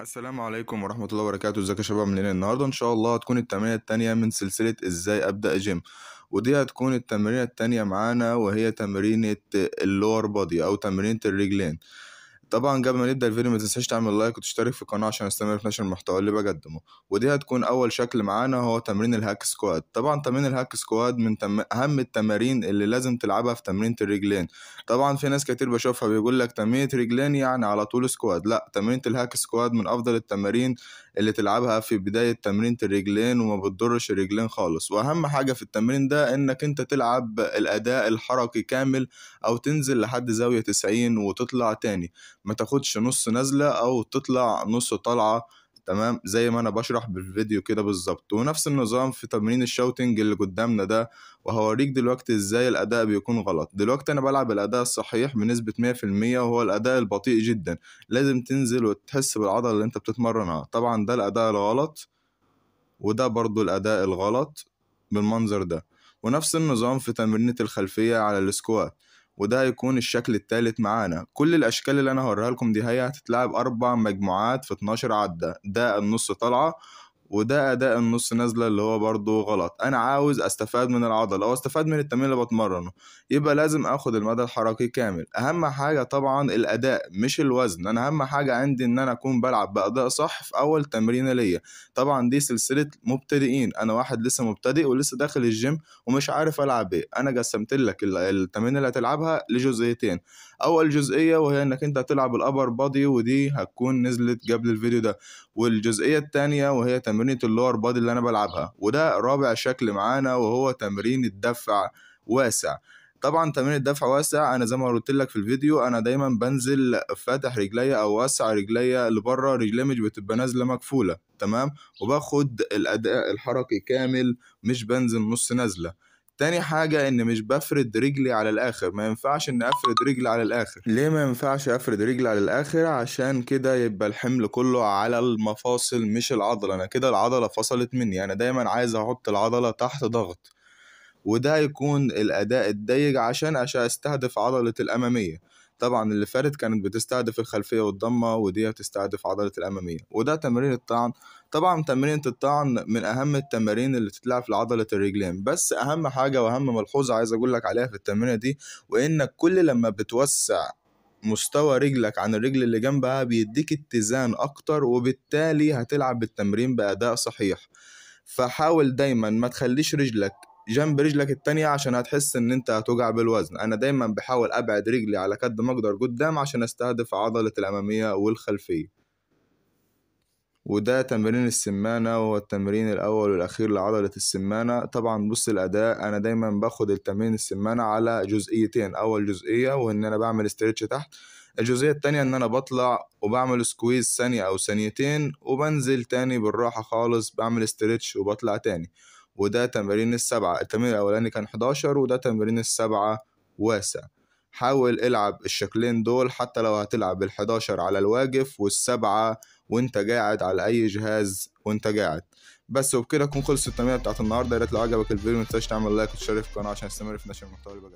السلام عليكم ورحمة الله وبركاته ازيك يا شباب عاملين ايه النهاردة ان شاء الله هتكون التمرينة التانية من سلسلة ازاي ابدأ جيم ودي هتكون التمرينة التانية معانا وهي تمرينة اللور بادي او تمرينة الرجلين طبعا قبل ما نبدا الفيديو ما تنساش تعمل لايك وتشترك في القناه عشان نستمر في نشر المحتوى اللي بقدمه ودي هتكون اول شكل معانا هو تمرين الهاك سكواد طبعا تمرين الهاك سكواد من تم... اهم التمارين اللي لازم تلعبها في تمرينه الرجلين طبعا في ناس كتير بشوفها بيقول لك تمرينه رجلين يعني على طول سكواد لا تمرينه الهاك سكواد من افضل التمارين اللي تلعبها في بدايه تمرينه الرجلين وما بتضرش الرجلين خالص واهم حاجه في التمرين ده انك انت تلعب الاداء الحركي كامل او تنزل لحد زاويه 90 وتطلع تاني ما تاخدش نص نازله او تطلع نص طالعه تمام زي ما انا بشرح بالفيديو كده بالظبط ونفس النظام في تمرين الشوتنج اللي قدامنا ده وهوريك دلوقتي ازاي الاداء بيكون غلط دلوقتي انا بلعب الاداء الصحيح بنسبه 100% وهو الاداء البطيء جدا لازم تنزل وتحس بالعضله اللي انت بتتمرنها طبعا ده الاداء الغلط وده برضو الاداء الغلط بالمنظر ده ونفس النظام في تمرينة الخلفية على السكوات وده هيكون الشكل الثالث معانا كل الاشكال اللي انا هوريها لكم دي هي هتتلعب اربع مجموعات في 12 عده ده النص طالعه وده اداء النص نازله اللي هو برضه غلط انا عاوز استفاد من العضله او استفاد من التمرين اللي بتمرنه يبقى لازم اخد المدى الحركي كامل اهم حاجه طبعا الاداء مش الوزن انا اهم حاجه عندي ان انا اكون بلعب باداء صح في اول تمرينه ليا طبعا دي سلسله مبتدئين انا واحد لسه مبتدئ ولسه داخل الجيم ومش عارف العب ايه انا قسمت لك التمرين اللي هتلعبها لجزئيتين اول جزئيه وهي انك انت هتلعب الابر بادي ودي هتكون نزلت قبل الفيديو ده والجزئيه الثانيه وهي تمرين تمرينة اللور بادي اللي أنا بلعبها وده رابع شكل معانا وهو تمرين الدفع واسع طبعا تمرين الدفع واسع انا زي ما قلت لك في الفيديو انا دايما بنزل فاتح رجليا او واسع رجليا لبره رجليا مش بتبقى نازله مكفوله تمام وباخد الاداء الحركي كامل مش بنزل نص نازله تاني حاجة إن مش بفرد رجلي على الآخر ما ينفعش إن أفرد رجلي على الآخر ليه ما ينفعش أفرد رجلي على الآخر عشان كده يبقى الحمل كله على المفاصل مش العضلة أنا كده العضلة فصلت مني أنا دايما عايز أحط العضلة تحت ضغط وده يكون الأداء الضيق عشان أستهدف عضلة الأمامية طبعا اللي فاتت كانت بتستهدف الخلفية والضمة ودي بتستهدف عضلة الأمامية وده تمرين الطعن طبعا تمرينة الطعن من أهم التمارين اللي بتتلعب في عضلة الرجلين بس أهم حاجة وأهم ملحوظة عايز أقول لك عليها في التمرينة دي وإنك كل لما بتوسع مستوى رجلك عن الرجل اللي جنبها بيديك اتزان أكتر وبالتالي هتلعب بالتمرين بأداء صحيح فحاول دايما ما تخليش رجلك جنب رجلك التانية عشان هتحس ان انت هتوجع بالوزن انا دايما بحاول ابعد رجلي على قد ما اقدر قدام عشان استهدف عضلة الامامية والخلفية وده تمرين السمانة هو التمرين الأول والأخير لعضلة السمانة طبعا بص الأداء أنا دايما باخد التمرين السمانة على جزئيتين أول جزئية وإن أنا بعمل استرتش تحت الجزئية التانية إن أنا بطلع وبعمل سكويز ثانية أو ثانيتين وبنزل تاني بالراحة خالص بعمل استرتش وبطلع تاني وده تمارين السبعة التمرين الأولاني كان 11 وده تمرين السبعة واسع حاول العب الشكلين دول حتى لو هتلعب ال11 على الواقف والسبعة وانت قاعد على اي جهاز وانت قاعد بس وبكده اكون خلصت التمرين بتاعت النهارده يا ريت لو عجبك الفيديو متنساش تعمل لايك وتشارك في القناه عشان استمر في نشر المحتوى اللي